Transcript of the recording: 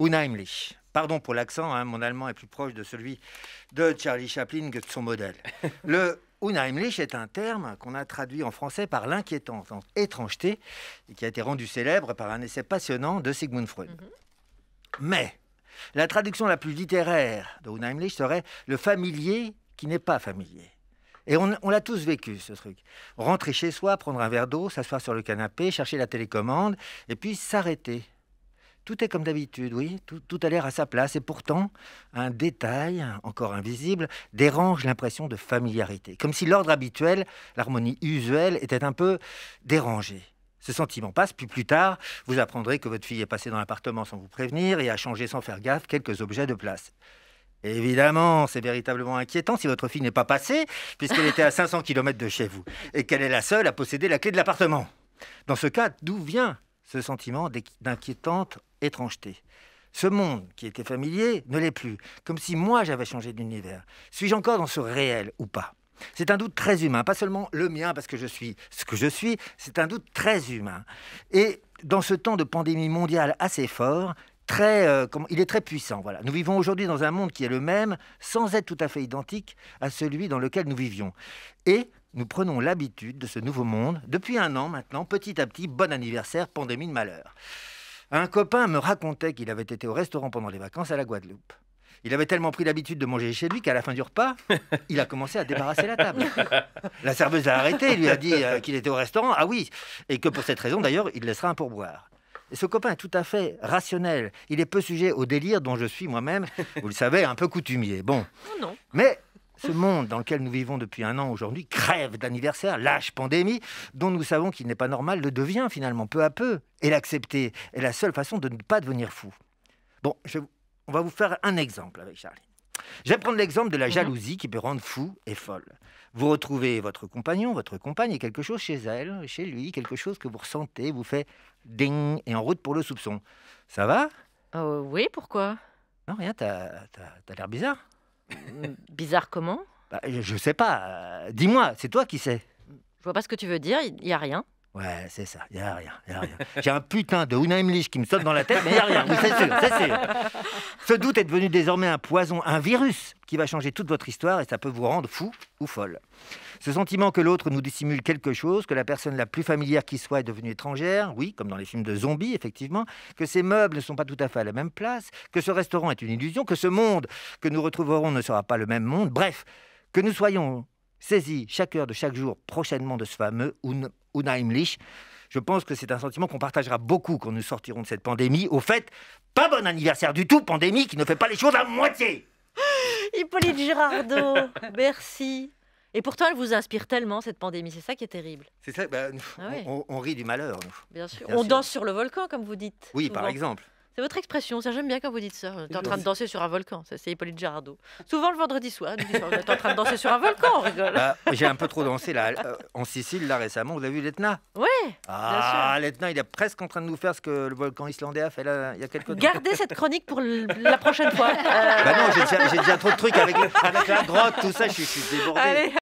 Unheimlich. Pardon pour l'accent, hein, mon allemand est plus proche de celui de Charlie Chaplin que de son modèle. Le Unheimlich est un terme qu'on a traduit en français par l'inquiétante étrangeté et qui a été rendu célèbre par un essai passionnant de Sigmund Freud. Mhm. Mais la traduction la plus littéraire de Unheimlich serait le familier qui n'est pas familier. Et on l'a tous vécu, ce truc. Rentrer chez soi, prendre un verre d'eau, s'asseoir sur le canapé, chercher la télécommande, et puis s'arrêter tout est comme d'habitude, oui, tout, a l'air à sa place, et pourtant, un détail, encore invisible, dérange l'impression de familiarité, comme si l'ordre habituel, l'harmonie usuelle, était un peu dérangée. Ce sentiment passe, puis plus tard, vous apprendrez que votre fille est passée dans l'appartement sans vous prévenir et a changé sans faire gaffe quelques objets de place. Évidemment, c'est véritablement inquiétant si votre fille n'est pas passée, puisqu'elle était à 500 km de chez vous, et qu'elle est la seule à posséder la clé de l'appartement. Dans ce cas, d'où vient ce sentiment d'inquiétante étrangeté. Ce monde qui était familier ne l'est plus, comme si moi j'avais changé d'univers. Suis-je encore dans ce réel ou pas c'est un doute très humain, pas seulement le mien parce que je suis ce que je suis, c'est un doute très humain. Et dans ce temps de pandémie mondiale assez fort, très, euh, il est très puissant. Voilà. Nous vivons aujourd'hui dans un monde qui est le même, sans être tout à fait identique à celui dans lequel nous vivions. Et nous prenons l'habitude de ce nouveau monde depuis un an maintenant, petit à petit, bon anniversaire, pandémie de malheur. Un copain me racontait qu'il avait été au restaurant pendant les vacances à la Guadeloupe. Il avait tellement pris l'habitude de manger chez lui qu'à la fin du repas, il a commencé à débarrasser la table. La serveuse a arrêté, lui a dit euh, qu'il était au restaurant, ah oui, et que pour cette raison d'ailleurs, il laissera un pourboire. Et ce copain est tout à fait rationnel. Il est peu sujet au délire dont je suis moi-même, vous le savez, un peu coutumier. Bon. Oh non. Mais ce monde dans lequel nous vivons depuis un an aujourd'hui crève d'anniversaire, lâche pandémie, dont nous savons qu'il n'est pas normal, le devient finalement peu à peu. Et l'accepter est la seule façon de ne pas devenir fou. Bon, on va vous faire un exemple avec Charlie. Je prendre l'exemple de la mhm. jalousie qui peut rendre fou et folle. Vous retrouvez votre compagnon, votre compagne, et quelque chose chez elle, chez lui, quelque chose que vous ressentez, vous fait ding et en route pour le soupçon. Ça va euh, Oui, pourquoi Non, rien, t'as as, l'air bizarre. Mm, bizarre comment bah, Je sais pas. Euh, dis-moi, c'est toi qui sais. Je vois pas ce que tu veux dire, il n'y a rien. Ouais, c'est ça. Il n'y a rien. il Y a rien. J'ai un putain de Unheimlich qui me saute dans la tête, mais il n'y a rien. c'est sûr, c'est sûr. Ce doute est devenu désormais un poison, un virus qui va changer toute votre histoire et ça peut vous rendre fou ou folle. Ce sentiment que l'autre nous dissimule quelque chose, que la personne la plus familière qui soit est devenue étrangère, oui, comme dans les films de zombies, effectivement, que ces meubles ne sont pas tout à fait à la même place, que ce restaurant est une illusion, que ce monde que nous retrouverons ne sera pas le même monde. Bref, que nous soyons saisis chaque heure de chaque jour prochainement de ce fameux Unheimlich. Je pense que c'est un sentiment qu'on partagera beaucoup quand nous sortirons de cette pandémie. Au fait, pas bon anniversaire du tout, pandémie qui ne fait pas les choses à moitié. Hippolyte Girardot, merci. Et pourtant, elle vous inspire tellement, cette pandémie. C'est ça qui est terrible. C'est ça, bah, ah on, rit du malheur. Bien sûr. on danse sur le volcan, comme vous dites. Oui, par exemple. C'est votre expression, ça j'aime bien quand vous dites ça. tu en train de danser sur un volcan, ça c'est Hippolyte Girardot. Souvent le vendredi soir, on en train de danser sur un volcan, on rigole. Bah, j'ai un peu trop dansé là, euh, en Sicile, là récemment, vous avez vu l'Etna Oui Ah, l'Etna, il est presque en train de nous faire ce que le volcan islandais a fait là, il y a quelques temps. Gardez cette chronique pour la prochaine fois. Bah non, j'ai déjà, trop de trucs avec, la grotte, tout ça, je suis, débordé.